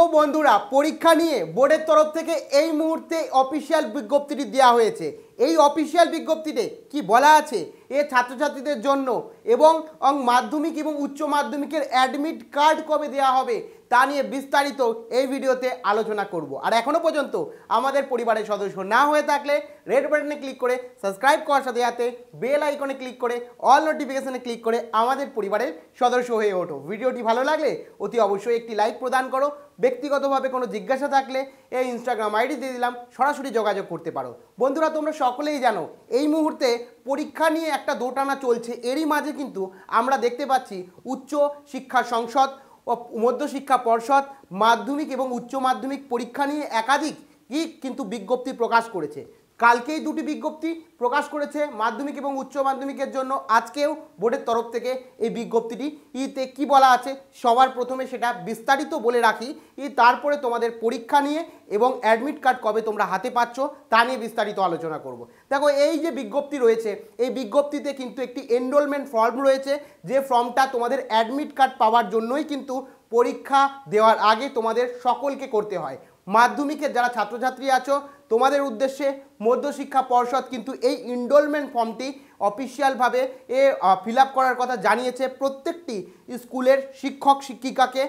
প্রিয় বন্ধুরা পরীক্ষা নিয়ে বোর্ডের তরফ থেকে এই মুহূর্তে অফিসিয়াল বিজ্ঞপ্তিটি দেওয়া হয়েছে এই অফিসিয়াল বিজ্ঞপ্তিতে কি বলা আছে এ ছাত্রছাত্রীদের জন্য এবং মাধ্যমিক এবং উচ্চ মাধ্যমিকের অ্যাডমিট কার্ড কবে দেওয়া হবে তা নিয়ে বিস্তারিত এই ভিডিওতে আলোচনা করব আর এখনও পর্যন্ত আমাদের পরিবারের সদস্য না হয়ে থাকলে রেড বাটনে ক্লিক করে সাবস্ক্রাইব করার সাথে সাথে বেল আইকনে ক্লিক করে অল নোটিফিকেশানে ক্লিক করে আমাদের পরিবারের সদস্য হয়ে ওঠো ভিডিওটি ভালো লাগলে অতি অবশ্যই একটি লাইক প্রদান করো ব্যক্তিগতভাবে কোনো জিজ্ঞাসা থাকলে এই ইনস্টাগ্রাম আইডি দিয়ে দিলাম সরাসরি যোগাযোগ করতে পারো বন্ধুরা তোমরা সকলেই জানো এই মুহূর্তে পরীক্ষা নিয়ে একটা দোটানা চলছে এরই মাঝে কিন্তু আমরা দেখতে পাচ্ছি উচ্চ শিক্ষা সংসদ মধ্যশিক্ষা পর্ষদ মাধ্যমিক এবং উচ্চ মাধ্যমিক পরীক্ষা নিয়ে একাধিক কিন্তু বিজ্ঞপ্তি প্রকাশ করেছে কালকেই দুটি বিজ্ঞপ্তি প্রকাশ করেছে মাধ্যমিক এবং উচ্চ মাধ্যমিকের জন্য আজকেও বোর্ডের তরফ থেকে এই বিজ্ঞপ্তিটি ইতে কি বলা আছে সবার প্রথমে সেটা বিস্তারিত বলে রাখি ই তারপরে তোমাদের পরীক্ষা নিয়ে এবং অ্যাডমিট কার্ড কবে তোমরা হাতে পাচ্ছ তা নিয়ে বিস্তারিত আলোচনা করব দেখো এই যে বিজ্ঞপ্তি রয়েছে এই বিজ্ঞপ্তিতে কিন্তু একটি এনরোলমেন্ট ফর্ম রয়েছে যে ফর্মটা তোমাদের অ্যাডমিট কার্ড পাওয়ার জন্যই কিন্তু পরীক্ষা দেওয়ার আগে তোমাদের সকলকে করতে হয় মাধ্যমিকের যারা ছাত্রছাত্রী আছো তোমাদের উদ্দেশ্যে মধ্যশিক্ষা পর্ষদ কিন্তু এই ইনরোলমেন্ট ফর্মটি অফিসিয়ালভাবে এ ফিল করার কথা জানিয়েছে প্রত্যেকটি স্কুলের শিক্ষক শিক্ষিকাকে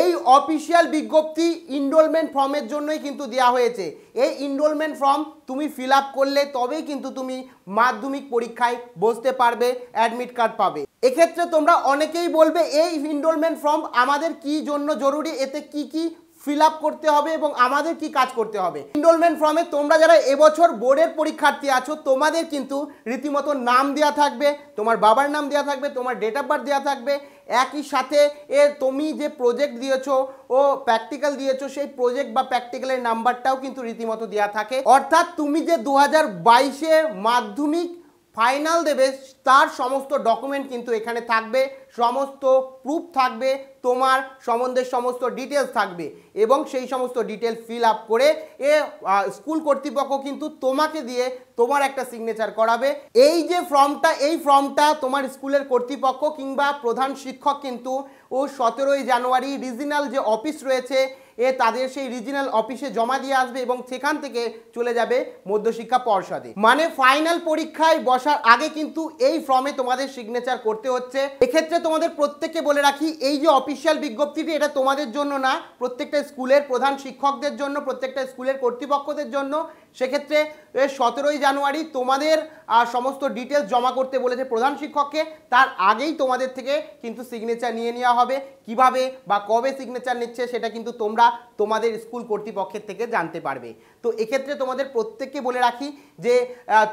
এই অফিসিয়াল বিজ্ঞপ্তি ইনরোলমেন্ট ফর্মের জন্যই কিন্তু দেওয়া হয়েছে এই ইনরোলমেন্ট ফর্ম তুমি ফিল করলে তবেই কিন্তু তুমি মাধ্যমিক পরীক্ষায় বসতে পারবে অ্যাডমিট কার্ড পাবে এক্ষেত্রে তোমরা অনেকেই বলবে এই ইনরোলমেন্ট ফর্ম আমাদের কি জন্য জরুরি এতে কি কি ফিল করতে হবে এবং আমাদের কি কাজ করতে হবে ইনরোলমেন্ট ফর্মে তোমরা যারা এবছর বোর্ডের পরীক্ষার্থী আছো তোমাদের কিন্তু রীতিমতো নাম দেওয়া থাকবে তোমার বাবার নাম দেওয়া থাকবে তোমার ডেট অফ বার্থ দেওয়া থাকবে একই সাথে এ তুমি যে প্রজেক্ট দিয়েছো ও প্র্যাকটিক্যাল দিয়েছো সেই প্রজেক্ট বা প্র্যাকটিক্যালের নাম্বারটাও কিন্তু রীতিমতো দেওয়া থাকে অর্থাৎ তুমি যে দু হাজার বাইশে মাধ্যমিক ফাইনাল দেবে তার সমস্ত ডকুমেন্ট কিন্তু এখানে থাকবে সমস্ত প্রুফ থাকবে তোমার সম্বন্ধে সমস্ত ডিটেলস থাকবে এবং সেই সমস্ত ডিটেল ফিল আপ করে এ স্কুল কর্তৃপক্ষ কিন্তু তোমাকে দিয়ে তোমার একটা সিগনেচার করাবে এই যে ফর্মটা এই ফর্মটা তোমার স্কুলের কর্তৃপক্ষ কিংবা প্রধান শিক্ষক কিন্তু ও সতেরোই জানুয়ারি রিজিনাল যে অফিস রয়েছে এ তাদের সেই রিজিনাল অফিসে জমা দিয়ে আসবে এবং সেখান থেকে চলে যাবে মধ্যশিক্ষা পর্ষদে মানে ফাইনাল পরীক্ষায় বসার আগে কিন্তু এই ফর্মে তোমাদের সিগনেচার করতে হচ্ছে এক্ষেত্রে তোমাদের প্রত্যেককে বলে রাখি এই যে অফিসিয়াল বিজ্ঞপ্তিটি এটা তোমাদের জন্য না প্রত্যেকটা স্কুলের প্রধান শিক্ষকদের জন্য প্রত্যেকটা স্কুলের কর্তৃপক্ষদের জন্য সেক্ষেত্রে সতেরোই জানুয়ারি তোমাদের সমস্ত ডিটেলস জমা করতে বলেছে প্রধান শিক্ষককে তার আগেই তোমাদের থেকে কিন্তু সিগনেচার নিয়ে নেওয়া হবে কিভাবে বা কবে সিগনেচার নিচ্ছে সেটা কিন্তু তোমরা তোমাদের স্কুল কর্তৃপক্ষের থেকে জানতে পারবে তো এক্ষেত্রে তোমাদের প্রত্যেককে বলে রাখি যে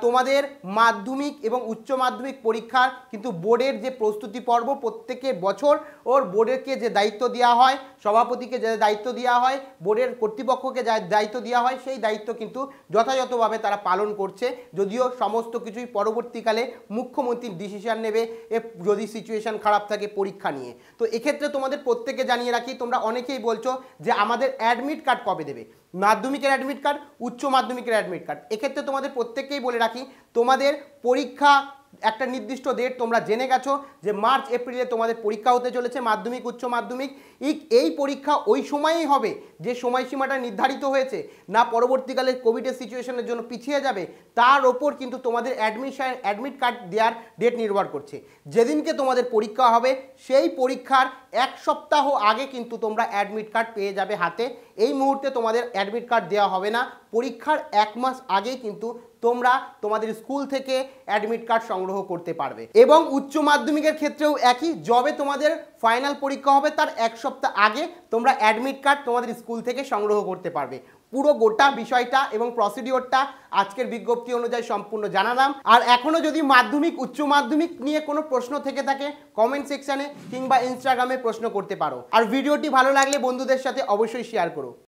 তোমাদের মাধ্যমিক এবং উচ্চ মাধ্যমিক পরীক্ষার কিন্তু বোর্ডের যে প্রস্তুতি পর্ব প্রত্যেকের বছর ওর বোর্ডেরকে যে দায়িত্ব দেওয়া হয় সভাপতিকে যে দায়িত্ব দেওয়া হয় বোর্ডের কর্তৃপক্ষকে যা দায়িত্ব দেওয়া হয় সেই দায়িত্ব কিন্তু যথাযথভাবে তারা পালন করছে যদিও সমস্ত কিছুই পরবর্তীকালে মুখ্যমন্ত্রীর ডিসিশন নেবে এ যদি সিচুয়েশান খারাপ থাকে পরীক্ষা নিয়ে তো এক্ষেত্রে তোমাদের প্রত্যেকে জানিয়ে রাখি তোমরা অনেকেই বলছো যে আমাদের অ্যাডমিট কার্ড কবে দেবে মাধ্যমিকের অ্যাডমিট কার্ড উচ্চ মাধ্যমিকের অ্যাডমিট কার্ড এক্ষেত্রে তোমাদের প্রত্যেককেই বলে রাখি তোমাদের পরীক্ষা একটা নির্দিষ্ট ডেট তোমরা জেনে গেছো যে মার্চ এপ্রিলে তোমাদের পরীক্ষা হতে চলেছে মাধ্যমিক উচ্চ মাধ্যমিক এই পরীক্ষা ওই সময়েই হবে যে সময়সীমাটা নির্ধারিত হয়েছে না পরবর্তীকালে কোভিডের সিচুয়েশনের জন্য পিছিয়ে যাবে তার ওপর কিন্তু তোমাদের অ্যাডমিশন অ্যাডমিট কার্ড দেওয়ার ডেট নির্ভর করছে যেদিনকে তোমাদের পরীক্ষা হবে সেই পরীক্ষার এক সপ্তাহ আগে কিন্তু তোমরা অ্যাডমিট কার্ড পেয়ে যাবে হাতে এই মুহূর্তে তোমাদের অ্যাডমিট কার্ড দেওয়া হবে না পরীক্ষার এক মাস আগেই কিন্তু তোমরা তোমাদের স্কুল থেকে অ্যাডমিট কার্ড সংগ্রহ করতে পারবে এবং উচ্চ মাধ্যমিকের ক্ষেত্রেও একই জবে তোমাদের ফাইনাল পরীক্ষা হবে তার এক সপ্তাহ আগে তোমরা অ্যাডমিট কার্ড তোমাদের স্কুল থেকে সংগ্রহ করতে পারবে পুরো গোটা বিষয়টা এবং প্রসিডিওরটা আজকের বিজ্ঞপ্তি অনুযায়ী সম্পূর্ণ জানালাম আর এখনও যদি মাধ্যমিক উচ্চ মাধ্যমিক নিয়ে কোনো প্রশ্ন থেকে থাকে কমেন্ট সেকশানে কিংবা ইনস্টাগ্রামে প্রশ্ন করতে পারো আর ভিডিওটি ভালো লাগলে বন্ধুদের সাথে অবশ্যই শেয়ার করো